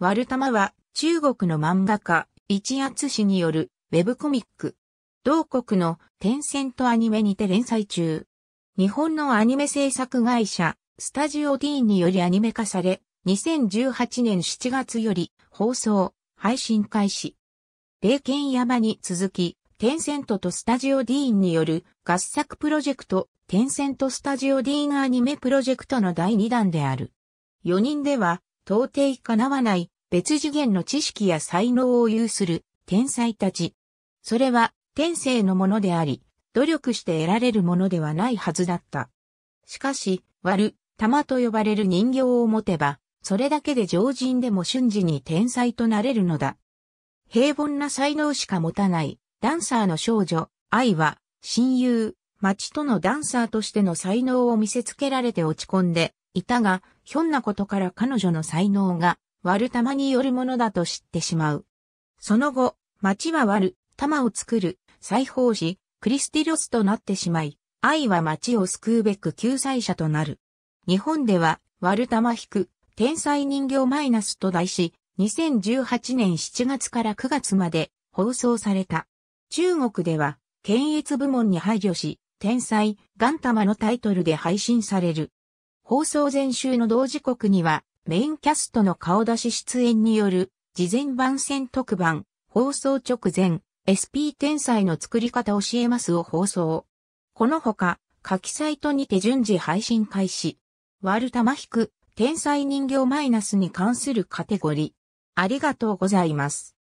ワルタマは中国の漫画家、一厚氏によるウェブコミック。同国のテンセントアニメにて連載中。日本のアニメ制作会社、スタジオィーンによりアニメ化され、2018年7月より放送、配信開始。霊剣山に続き、テンセントとスタジオディーンによる合作プロジェクト、テンセントスタジオディーンアニメプロジェクトの第2弾である。4人では、到底叶わない別次元の知識や才能を有する天才たち。それは天性のものであり、努力して得られるものではないはずだった。しかし、割る、玉と呼ばれる人形を持てば、それだけで常人でも瞬時に天才となれるのだ。平凡な才能しか持たないダンサーの少女、愛は、親友、町とのダンサーとしての才能を見せつけられて落ち込んで、いたが、ひょんなことから彼女の才能が、悪玉によるものだと知ってしまう。その後、町は悪、玉を作る、裁縫師、クリスティロスとなってしまい、愛は町を救うべく救済者となる。日本では、悪玉引く、天才人形マイナスと題し、2018年7月から9月まで放送された。中国では、検閲部門に配慮し、天才、ガンタマのタイトルで配信される。放送前週の同時刻には、メインキャストの顔出し出演による、事前番宣特番、放送直前、SP 天才の作り方教えますを放送。このほか、書きサイトにて順次配信開始。ワルタマヒク、天才人形マイナスに関するカテゴリー。ありがとうございます。